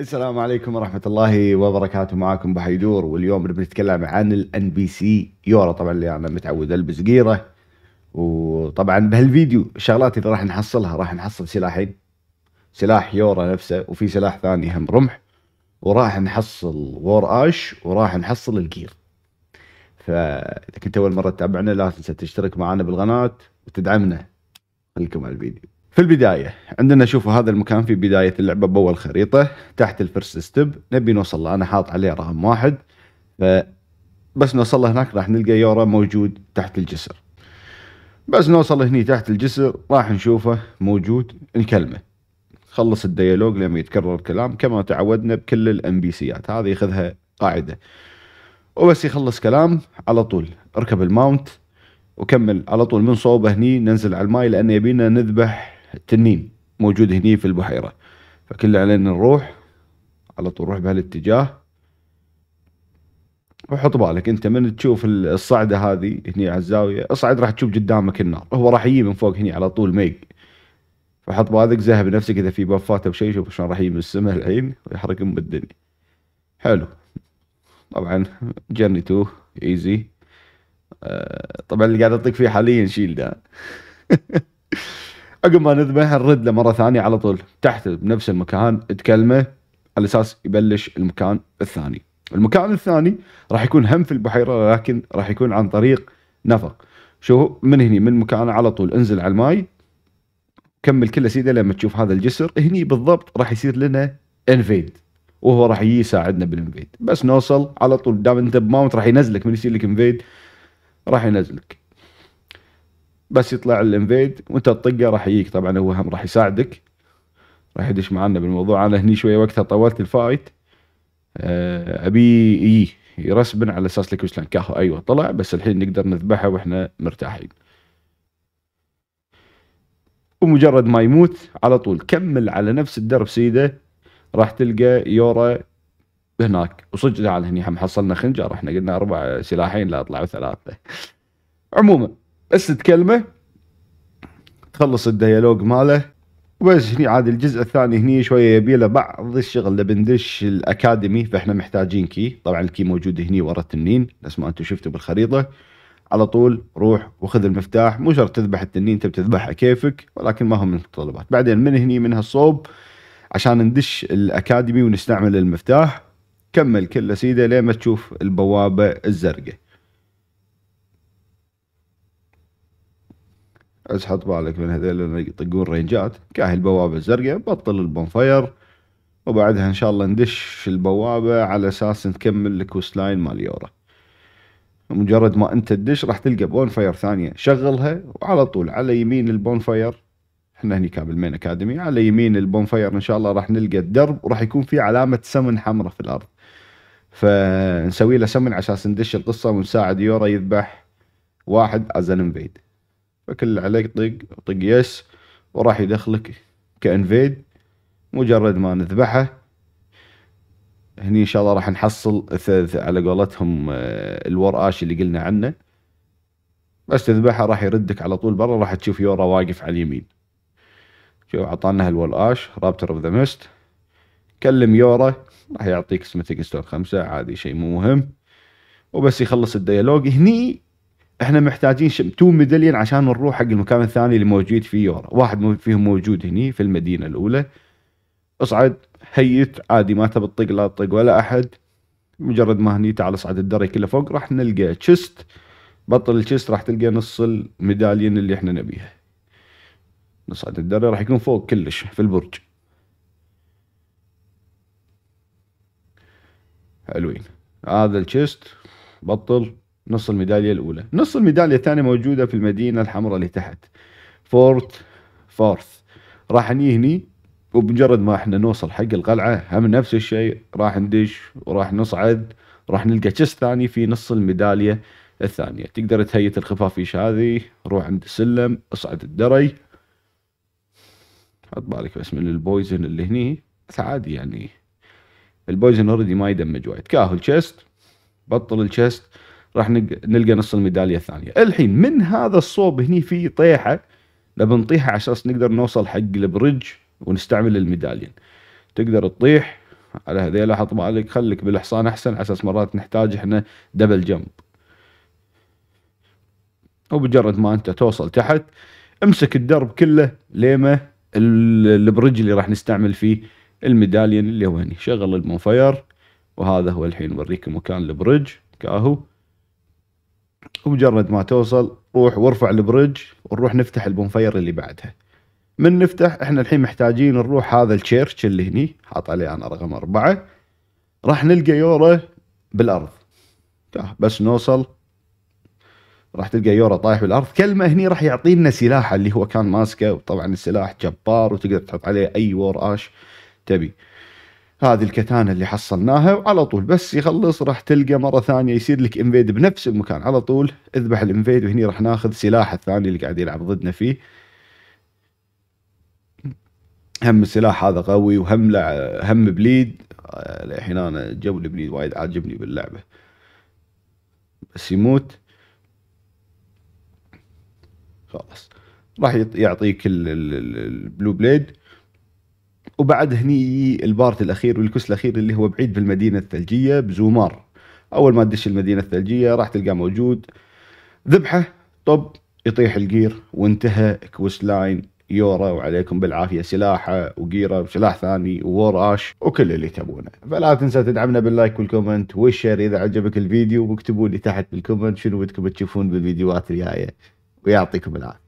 السلام عليكم ورحمة الله وبركاته معاكم بحيدور واليوم بنتكلم عن الان بي سي يورا طبعا اللي انا متعود البس قيرة وطبعا بهالفيديو الشغلات اللي راح نحصلها راح نحصل سلاحين سلاح يورا نفسه وفي سلاح ثاني هم رمح وراح نحصل وور اش وراح نحصل الجير فاذا كنت اول مرة تتابعنا لا تنسى تشترك معنا بالقناة وتدعمنا خليكم على الفيديو في البداية عندنا شوفوا هذا المكان في بداية اللعبة بأول خريطة تحت الفرست ستيب نبي نوصل له أنا حاط عليه رقم واحد ف بس نوصل له هناك راح نلقى يورا موجود تحت الجسر بس نوصل هني تحت الجسر راح نشوفه موجود نكلمه خلص الديالوج لما يتكرر الكلام كما تعودنا بكل الام بي سيات هذه ياخذها قاعده وبس يخلص كلام على طول اركب الماونت وكمل على طول من صوبه هني ننزل على الماي لان يبينا نذبح التنين موجود هني في البحيرة فكل علينا نروح على طول روح بهالاتجاه وحط بالك انت من تشوف الصعده هذه هني على الزاويه اصعد راح تشوف قدامك النار هو راح يجي من فوق هني على طول ميق فحط بالك زهب نفسك اذا في بفات او شيء شوف شلون راح يجي من السماء الحين ويحرق ام الدنيا حلو طبعا جرني تو ايزي طبعا اللي قاعد اطيق فيه حاليا شيل ده عقب ما نذبح نرد له مره ثانيه على طول تحت بنفس المكان تكلمه على اساس يبلش المكان الثاني. المكان الثاني راح يكون هم في البحيره لكن راح يكون عن طريق نفق. شو من هني من مكانه على طول انزل على الماي كمل كله سيده لما تشوف هذا الجسر هني بالضبط راح يصير لنا انفيد وهو راح يجي يساعدنا بالانفيد بس نوصل على طول دام انت بماونت راح ينزلك من يصير لك انفيد راح ينزلك بس يطلع الانفيد وانت تطقه راح يجيك طبعا هو هم راح يساعدك راح يدش معنا بالموضوع انا هني شويه وقتها طولت الفايت آه، ابي يجي يرسبن على اساس الكويسلان كاهو ايوه طلع بس الحين نقدر نذبحه واحنا مرتاحين ومجرد ما يموت على طول كمل على نفس الدرب سيده راح تلقى يورا هناك وصدق على هني هم حصلنا خنجر احنا قلنا اربع سلاحين لا طلعوا ثلاثه عموما بس تكلمه تخلص الديالوج ماله وبس هني عاد الجزء الثاني هني شويه يبي له بعض الشغل بندش الاكاديمي فاحنا محتاجين كي طبعا الكي موجود هني ورا التنين نفس ما انتم شفتوا بالخريطه على طول روح وخذ المفتاح مو شرط تذبح التنين انت بتذبحه كيفك ولكن ما هو من المتطلبات بعدين من هني من هالصوب عشان ندش الاكاديمي ونستعمل المفتاح كمل كله سيده لين ما تشوف البوابه الزرقاء بس حط بالك من هذول اللي يطقون رينجات كاهي البوابه الزرقاء بطل البونفاير وبعدها ان شاء الله ندش البوابه على اساس نكمل الكوست لاين مال يورا مجرد ما انت تدش راح تلقى بونفاير ثانيه شغلها وعلى طول على يمين البونفاير احنا هني مين اكاديمي على يمين البونفاير ان شاء الله راح نلقى الدرب وراح يكون في علامه سمن حمراء في الارض فنسوي له سمن عشان ندش القصه ونساعد يورا يذبح واحد از انفيد فكل عليك طق طق يس وراح يدخلك كانفيد مجرد ما نذبحه هني ان شاء الله راح نحصل على قولتهم آه، الور اش اللي قلنا عنه بس تذبحه راح يردك على طول برا راح تشوف يورا واقف على اليمين شوف عطانا هالور اش رابتر اوف ذا ميست كلم يورا راح يعطيك سميثينج ستون خمسة عادي شيء مو مهم وبس يخلص الديالوج هني احنا محتاجين تو ميدالين عشان نروح حق المكان الثاني اللي موجود في يورا واحد فيهم موجود هني في المدينه الاولى اصعد هيت عادي ما تبي تطق لا تطق ولا احد مجرد ما هني تعال اصعد الدري كله فوق راح نلقى تشست بطل التشست راح تلقى نص الميدالين اللي احنا نبيها نصعد الدري راح يكون فوق كلش في البرج حلوين هذا التشست بطل نص الميدالية الأولى نص الميدالية الثانية موجودة في المدينة الحمراء اللي تحت فورت فارث راح نجي هني وبمجرد ما احنا نوصل حق القلعة هم نفس الشيء راح ندش وراح نصعد راح نلقى تشيس ثاني في نص الميدالية الثانية تقدر تهيئ الخفافيش هذه روح عند السلم اصعد الدرج حط بالك بس من البويزن اللي هني بس عادي يعني البويزن اوريدي ما يدمج وايد كاهو الشيست بطل الشيست راح نلقى نص الميداليه الثانيه الحين من هذا الصوب هني في طيحه نبي نطيحها على اساس نقدر نوصل حق البرج ونستعمل الميداليين تقدر تطيح على هذيلا حط بالك خليك بالحصان احسن على اساس مرات نحتاج احنا دبل جمب وبجرد ما انت توصل تحت امسك الدرب كله ليما البرج اللي راح نستعمل فيه الميداليين اللي هو هني شغل المونفاير وهذا هو الحين بوريكم مكان البرج كاهو ومجرد ما توصل روح وارفع البرج ونروح نفتح البونفاير اللي بعدها من نفتح احنا الحين محتاجين نروح هذا التشيرش اللي هني حاط عليه انا رقم اربعة راح نلقى يورا بالارض بس نوصل راح تلقى يورا طايح بالارض كلمه هني راح يعطينا سلاحه اللي هو كان ماسكه وطبعا السلاح جبار وتقدر تحط عليه اي وور اش تبي هذه الكتانه اللي حصلناها وعلى طول بس يخلص راح تلقى مره ثانيه يصير لك انفيد بنفس المكان على طول اذبح الانفيد وهني راح ناخذ سلاح الثاني اللي قاعد يلعب ضدنا فيه هم السلاح هذا قوي وهم لع... هم بليد الحين آه، انا جو البليد وايد عاجبني باللعبه بس يموت خلاص راح يعطيك البلو بليد وبعد هني البارت الاخير والكوس الاخير اللي هو بعيد في المدينه الثلجيه بزومار اول ما تدش المدينه الثلجيه راح تلقى موجود ذبحه طب يطيح الجير وانتهى كوست لاين يورا وعليكم بالعافيه سلاحه وجيره وسلاح ثاني ووراش وكل اللي تبونه فلا تنسى تدعمنا باللايك والكومنت والشير اذا عجبك الفيديو واكتبوا لي تحت بالكومنت شنو بدكم تشوفون بالفيديوهات الجايه ويعطيكم العافيه